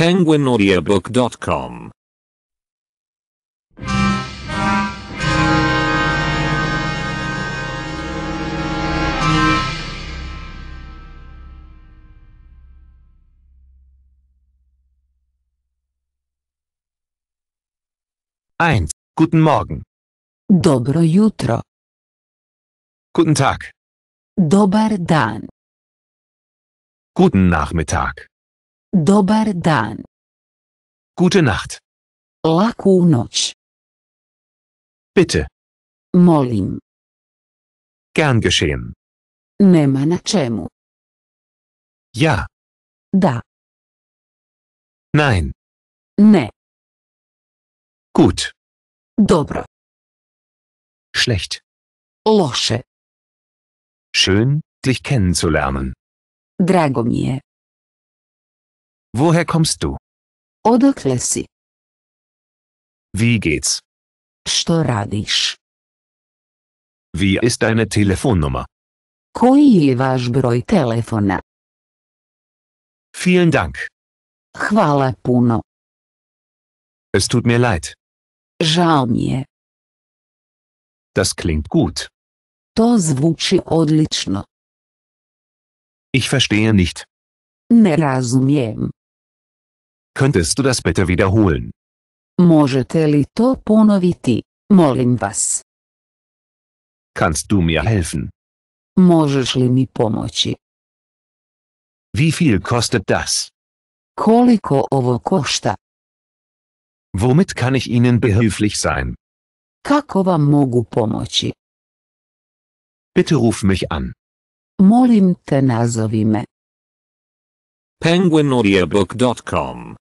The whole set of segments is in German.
penguinaudiobook.com Eins. Guten Morgen. Dobro jutro. Guten Tag. Dobar dan. Guten Nachmittag. Dobar dan. Gute Nacht. Laku noć. Bitte. Molim. Gern geschehen. Nema na čemu. Ja. Da. Nein. Ne. Gut. Dobro. Schlecht. Loše. Schön, dich kennenzulernen. Drago mi je. Woher kommst du? Odakle si? Wie geht's? Što radiš? Wie ist deine Telefonnummer? Koji je vaš broj telefona? Vielen Dank. Hvala puno. Es tut mir leid. Žao mi je. Das klingt gut. To zvuči odlično. Ich verstehe nicht. Ne razumijem. Könntest du das bitte wiederholen? Možete li to ponoviti, molim vas? Kannst du mir helfen? Možeš li mi pomoći? Wie viel kostet das? Koliko ovo košta? Womit kann ich Ihnen behilflich sein? Kako vam mogu pomoći? Bitte ruf mich an. Molim te nazovi me. penguinaudiobook.com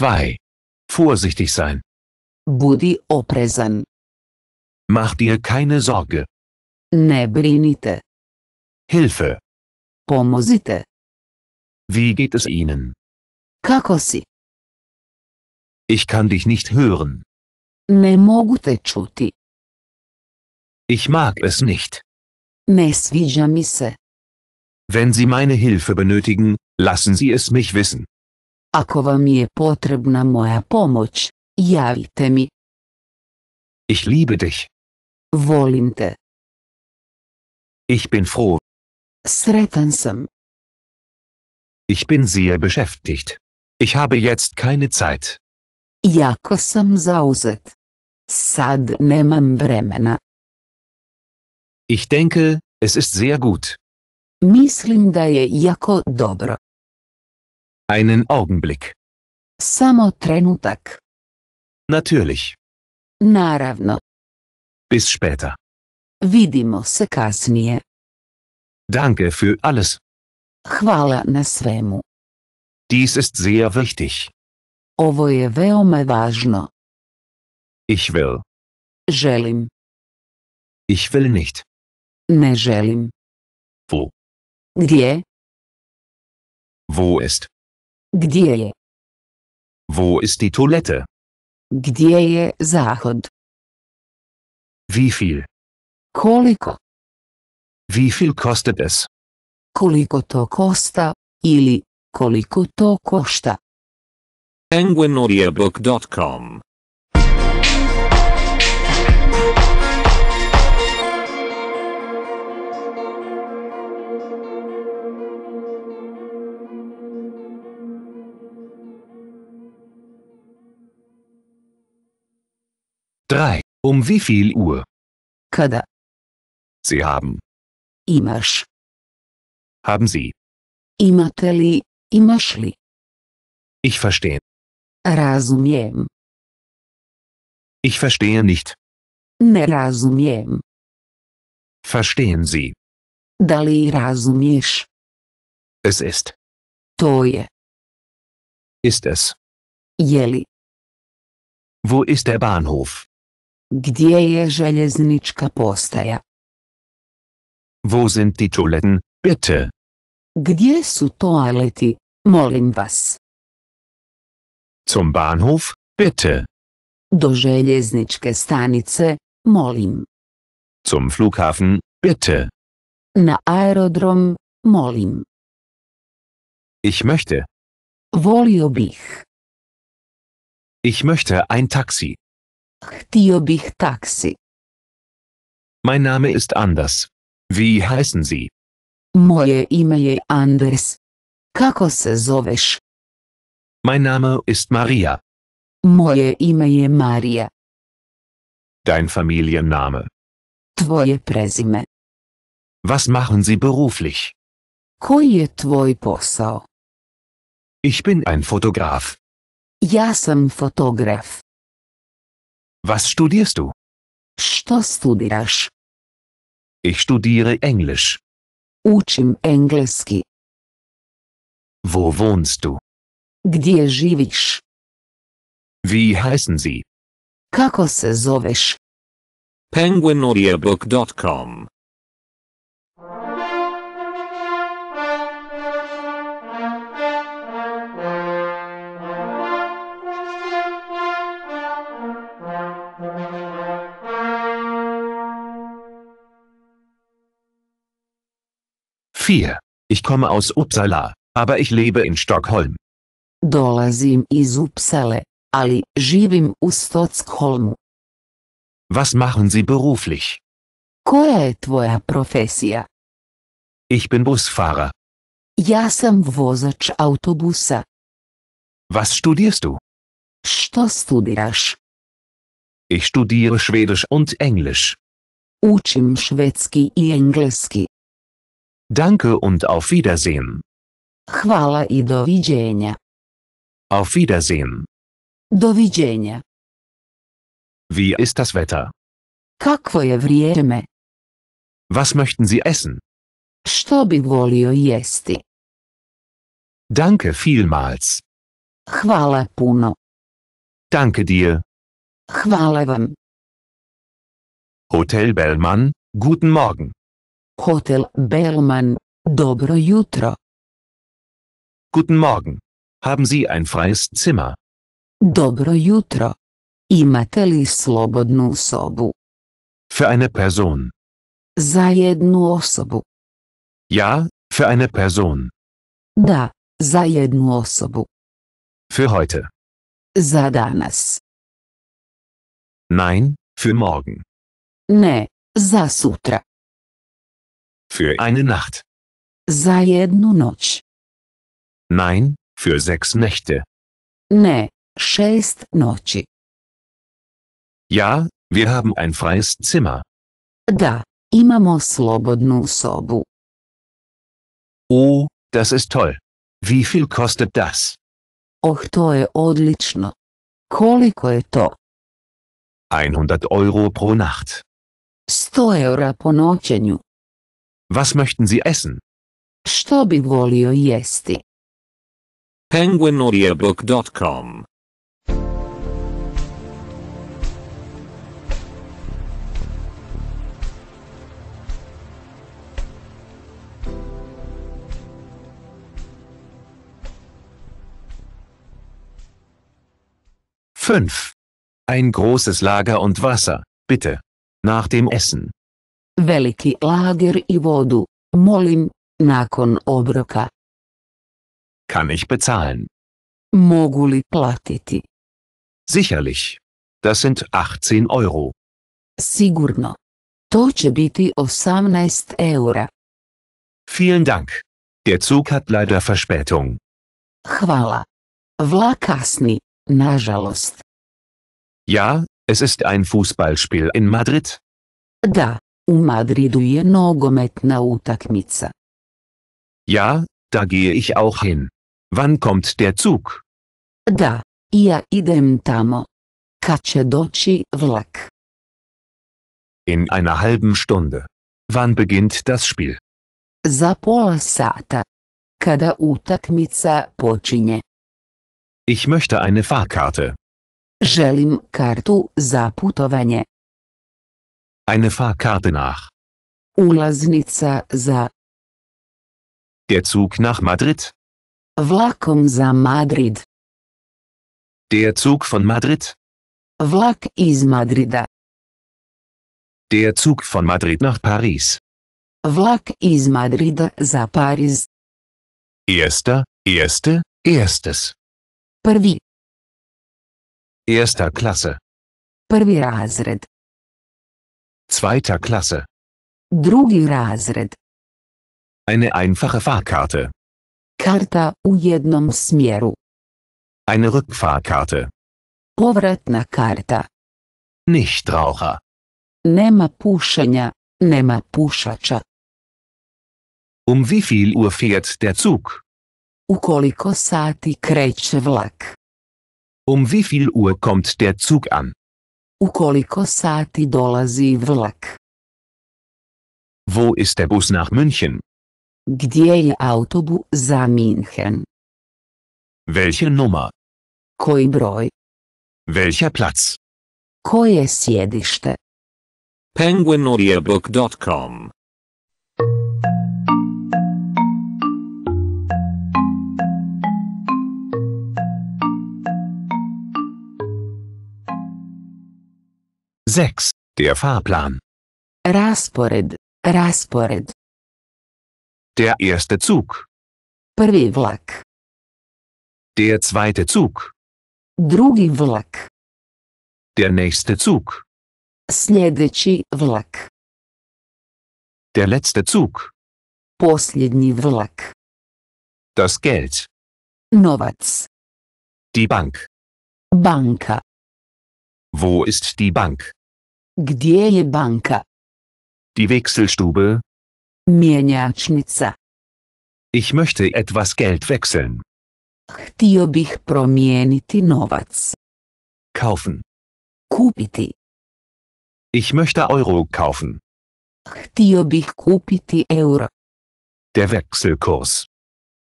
2. Vorsichtig sein. Budi oprezan. Mach dir keine Sorge. Ne brinite. Hilfe. Pomozite. Wie geht es Ihnen? Kako si? Ich kann dich nicht hören. Ne mogu te čuti. Ich mag es nicht. Ne sviđa mi se. Wenn Sie meine Hilfe benötigen, lassen Sie es mich wissen. Ako vam je potrebna moja pomoć, javite mi. Ich liebe dich. Volim te. Ich bin froh. Sretan sam. Ich bin sehr beschäftigt. Ich habe jetzt keine Zeit. Jako sam zauzet. Sad nemam vremena. Ich denke, es ist sehr gut. Mislim da je jako dobro. Einen Augenblick. Samo trenutak. Natürlich. Naravno. Bis später. Vidimo se kasnije. Danke für alles. Hvala na svemu. Dies ist sehr wichtig. Ovo je veoma važno. Ich will. Želim. Ich will nicht. Ne želim. Wo? Gdje? Wo ist? Gdje je? Wo ist die Toilette? Gdje je zahod? Wie viel? Koliko? Wie viel kostet es? Koliko to kosta, ili koliko to košta? Enguinaudiebook.com 3. Um wie viel Uhr? Kada. Sie haben. Imaš. Haben Sie. Imateli, li, Ich verstehe. Razumijem. Ich verstehe nicht. Ne razumijem. Verstehen Sie. Dali li Es ist. To Ist es. Jeli. Wo ist der Bahnhof? Gdzie je željeznička postaja? Wo sind die Toiletten, bitte? Gdje su toaleti, molim vas? Zum Bahnhof, bitte. Do željezničke stanice, molim. Zum Flughafen, bitte. Na aerodrom, molim. Ich möchte. Volio bih. Ich möchte ein Taxi. Htio bih taksi. Mein Name ist Anders. Wie heißen Sie? Moje ime je Anders. Kako se zoveš? Mein Name ist Maria. Moje ime je Marija. Dein Familienname. Tvoje prezime. Was machen Sie beruflich? Koji je tvoj posao? Ich bin ein Fotograf. Ja sam fotograf. Was studierst du? Što studiraš? Ich studiere Englisch. Učim engleski. Wo wohnst du? Gdje živiš? Wie heißen Sie? Kako se zoveš? penguinaudiobook.com 4. Ich komme aus Uppsala, aber ich lebe in Stockholm. Dolazim iz Uppsale, ali živim u Stockholmu. Was machen Sie beruflich? Koja je tvoja profesija? Ich bin Busfahrer. Ja sam vozač autobusa. Was studierst du? Što studiraš? Ich studiere Schwedisch und Englisch. Učim švedski i engleski. Danke und auf Wiedersehen. Chwała i do Auf Wiedersehen. Do Wie ist das Wetter? Kakvo je vrijeme? Was möchten Sie essen? Što bi volio jesti? Danke vielmals. Hvala puno. Danke dir. Hvala vam. Hotel Bellmann, guten Morgen. Hotel Bellman, dobro jutro. Guten Morgen. Haben Sie ein freies Zimmer? Dobro jutro. Imate li slobodnu sobu? Für eine Person. Za jednu osobu. Ja, für eine Person. Da, za jednu osobu. Für heute. Za danas. Nein, für morgen. Ne, za sutra. Für eine Nacht. Za jednu noć. Nein, für sechs Nächte. Ne, šest noći. Ja, wir haben ein freies Zimmer. Da, imamo slobodnu sobu. Oh, das ist toll. Wie viel kostet das? Och, to je odlično. Koliko je to? 100 Euro pro Nacht. 100 eura po noćenju. Was möchten Sie essen? Što bi volio jesti? penguinaudiobook.com Fünf. Ein großes Lager und Wasser, bitte. Nach dem Essen veliki Lager i vodu, molim, nakon obroka. Kann ich bezahlen? Mogu li platiti? Sicherlich. Das sind 18 Euro. Sigurno. To će biti 18 eura. Vielen Dank. Der Zug hat leider Verspätung. Hvala. Vla kasni, nažalost. Ja, es ist ein Fußballspiel in Madrid. Da, U Madridu je nogometna utakmica. Ja, da gehe ich auch hin. Wann kommt der Zug? Da, ja idem tamo. Kad će vlak? In einer halben Stunde. Wann beginnt das Spiel? Za pola sata. Kada utakmica počinje. Ich möchte eine Fahrkarte. Želim kartu za putovanje. Eine Fahrkarte nach. Ulaznica za. Der Zug nach Madrid. Vlakom za Madrid. Der Zug von Madrid. Vlak iz Madrida. Der Zug von Madrid nach Paris. Vlak iz Madrida za Paris. Erster, erste, erstes. Prvi. Erster Klasse. Prvi razred zweiter Klasse. Drugi razred. Eine einfache Fahrkarte. Karta u jednom smjeru. Eine Rückfahrkarte. Povratna karta. Nichtraucher. Nema pušenja, nema pušača. Um wie viel Uhr fährt der Zug? U koliko sati kreće vlak? Um wie viel Uhr kommt der Zug an? U Ukoliko sati dolazi vlak? Wo ist der Bus nach München? Gdje je autobus za München? Welche Nummer? Koji broj? Welcher Platz? Koje sjedište? Penguinorierbook.com 6. Der Fahrplan. Raspored, raspored. Der erste Zug. Prvi vlak. Der zweite Zug. Drugi vlak. Der nächste Zug. Sljedeći vlak. Der letzte Zug. Posljednji vlak. Das Geld. Novac. Die Bank. Banka. Wo ist die Bank? Gdzie je banka? Die Wechselstube? Mieniacznica. Ich möchte etwas Geld wechseln. Chciałbych promieniti novac. Kaufen. Kupiti. Ich möchte Euro kaufen. Chciałbych kupiti euro. Der Wechselkurs.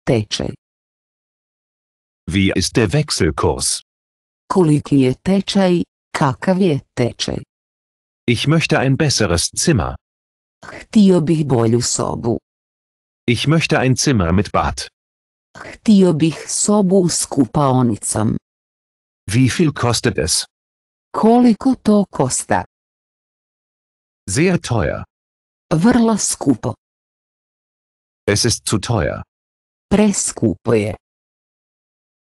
Tečaj. Wie ist der Wechselkurs? Koliki je tečaj Kakav je tečaj? Ich möchte ein besseres Zimmer. Htio bih bolju sobu. Ich möchte ein Zimmer mit Bad. Htio bih sobu s kupaonicom. Wie viel kostet es? Koliko to kosta? Sehr teuer. Vrlo skupo. Es ist zu teuer. Preskupo je.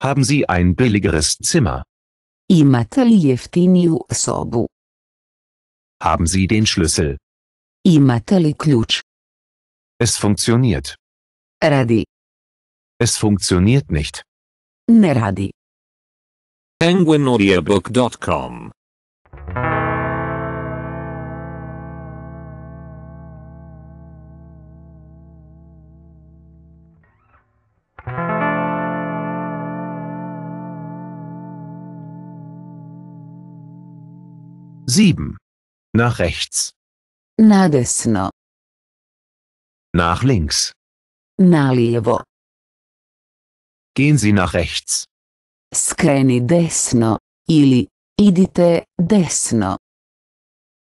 Haben Sie ein billigeres Zimmer? sobu? Haben Sie den Schlüssel? Es funktioniert. Radi. Es funktioniert nicht. Neradi. Penguinaudiobook.com 7. Nach rechts. Na desno. Nach links. Na lijevo. Gehen Sie nach rechts. Skreni desno ili idite desno.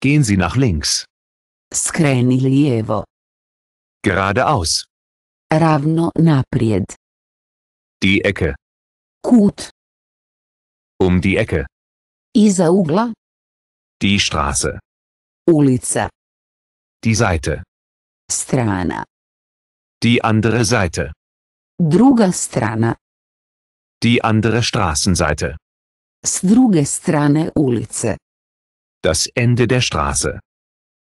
Gehen Sie nach links. Skreni lievo. Geradeaus. Ravno naprijed. Die Ecke. Gut. Um die Ecke. Iza ugla, die Straße. Ulica. Die Seite. Strana. Die andere Seite. Druga strana. Die andere Straßenseite. S druge strane ulice. Das Ende der Straße.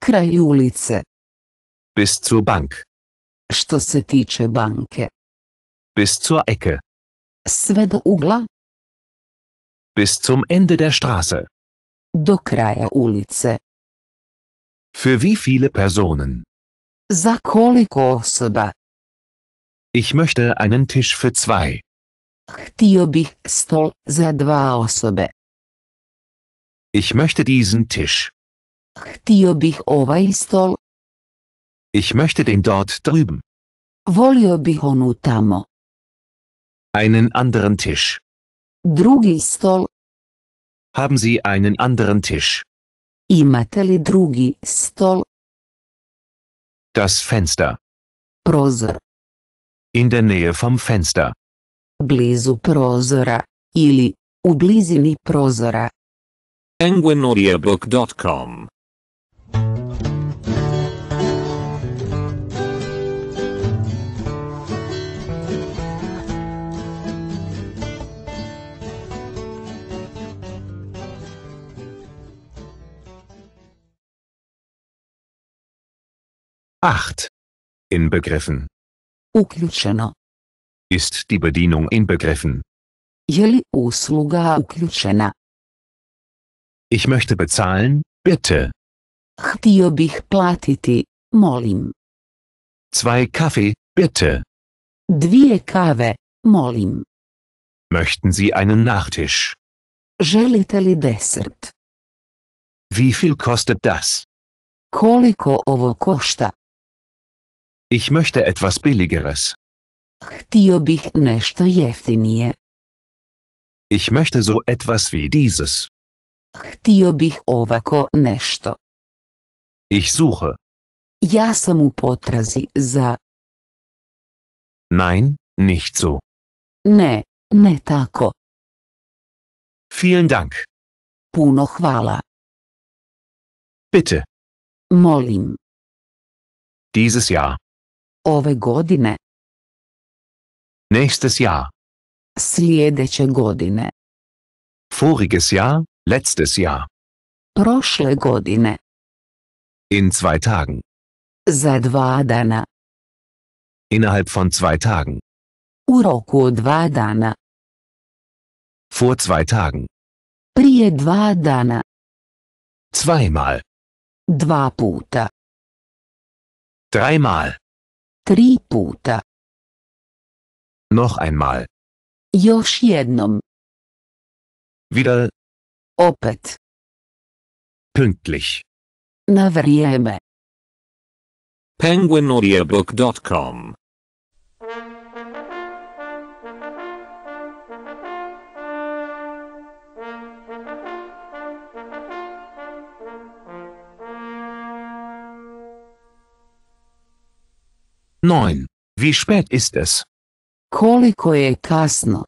Kraj ulice. Bis zur Bank. Što se tiče banke. Bis zur Ecke. Sve do ugla. Bis zum Ende der Straße. Do kraja ulice. Für wie viele Personen? Za koliko osoba? Ich möchte einen Tisch für zwei. Htio bih stol za dva osobe. Ich möchte diesen Tisch. Htio bih ovaj stol. Ich möchte den dort drüben. Volio bih onu tamo. Einen anderen Tisch. Drugi stol. Haben Sie einen anderen Tisch? Imate li drugi stol? Das Fenster. Prozor. In der Nähe vom Fenster. Blizu prozora. Ili, u blizini prozora. Enguenaudiabook.com 8. Inbegriffen. Uključeno. Ist die Bedienung inbegriffen? Jeli usluga uključena? Ich möchte bezahlen, bitte. Htio bih platiti, molim. Zwei Kaffee, bitte. Dvije kave, molim. Möchten Sie einen Nachtisch? Želite li desert? Wie viel kostet das? Koliko ovo košta? Ich möchte etwas Billigeres. Ich möchte so etwas wie dieses. Ich suche. Ja sam u potrazi za. Nein, nicht so. Ne, ne tako. Vielen Dank. Puno hvala. Bitte. Molim. Dieses Jahr. Ove godine. Nächstes Jahr. Sljedeće godine. Voriges Jahr, letztes Jahr. Prošle godine. In zwei Tagen. Za dva dana. Innerhalb von zwei Tagen. U roku dva dana. Vor zwei Tagen. Prije dva dana. Zweimal. Dva puta. Dreimal. Triputa. Noch einmal. Još jednom. Wieder. Opet. Pünktlich. Na vrijeme. penguinaudiobooks.com 9. Wie spät ist es? Koliko je kasno?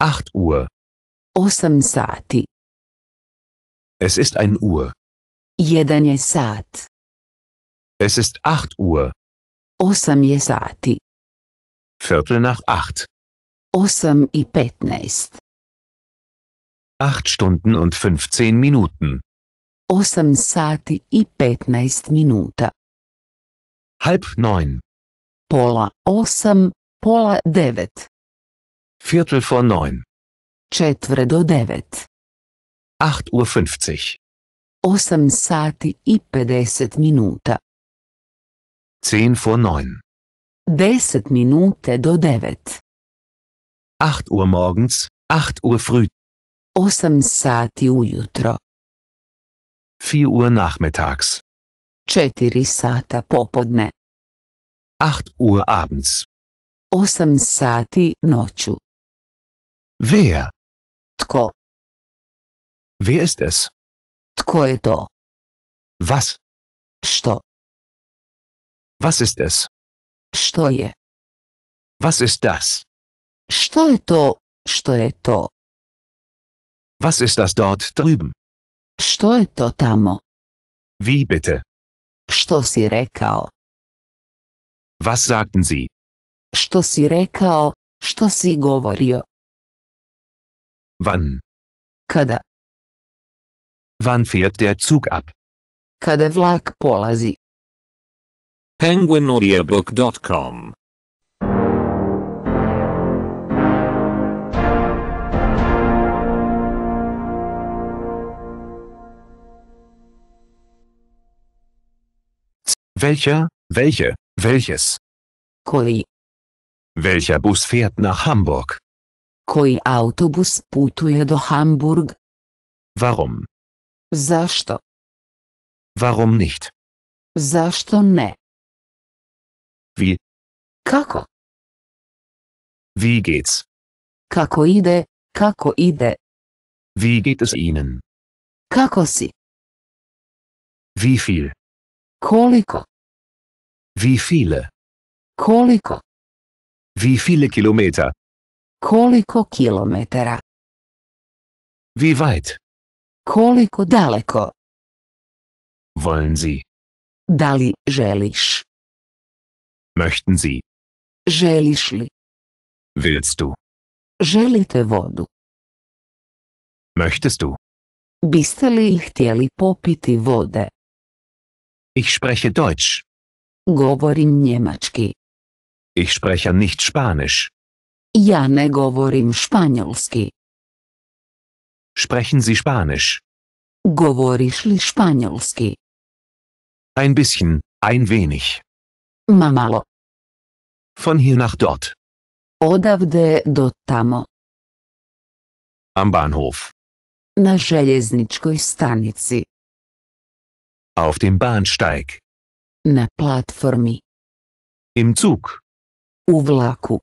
8 Uhr. 8 sati. Es ist 1 Uhr. Jedan je sat. Es ist 8 Uhr. 8 je sati. Viertel nach 8. 8 i 15. 8 Stunden und 15 Minuten. 8 sati i 15 minuta halb neun. Pola osam, pola devet. Viertel vor neun. Četvre do devet. Acht Uhr. fünfzig. 8 sati i 50 minuta. Zehn vor neun. Deset Minute do devet. Acht Uhr morgens, acht Uhr früh. 8 sati ujutro. Vier Uhr nachmittags. 4 sata popodne. 8 Uhr abends. 8 sati noću. Wer? Tko? Wer ist es? Tko je to? Was? Što? Was ist es? Što je? Was ist das? Što je to? Što je to? Was ist das dort drüben? Što je to tamo? Wie bitte? Što si rekao? Was sagten Sie? Što si rekao? Što si govorio? Wann? Kada? Wann fährt der Zug ab? Kada vlak polazi? Penguinaudiebook.com Welcher, welche, welches? Koi. Welcher Bus fährt nach Hamburg? Koi autobus putuje do Hamburg? Warum? Zašto? Warum nicht? Zašto ne? Wie? Kako? Wie geht's? Kako ide, kako ide? Wie geht es Ihnen? Kako si? Wie viel? Koliko? Wie viele? Koliko? Wie viele Kilometer? Koliko kilometera. Wie weit? Koliko daleko? Wollen Sie? Dali li želiš? Möchten Sie? Želiš li? Willst du? Želite vodu? Möchtest du? Biste li htjeli popiti vode? Ich spreche Deutsch. Govorim njemački. Ich spreche nicht Spanisch. Ja ne govorim španjolski. Sprechen Sie Spanisch? Govoriš li španjolski? Ein bisschen, ein wenig. Ma malo. Von hier nach dort. Odavde do tamo. Am Bahnhof. Na željezničkoj stanici. Auf dem Bahnsteig. Na platformě. Im Zug. U vlaku.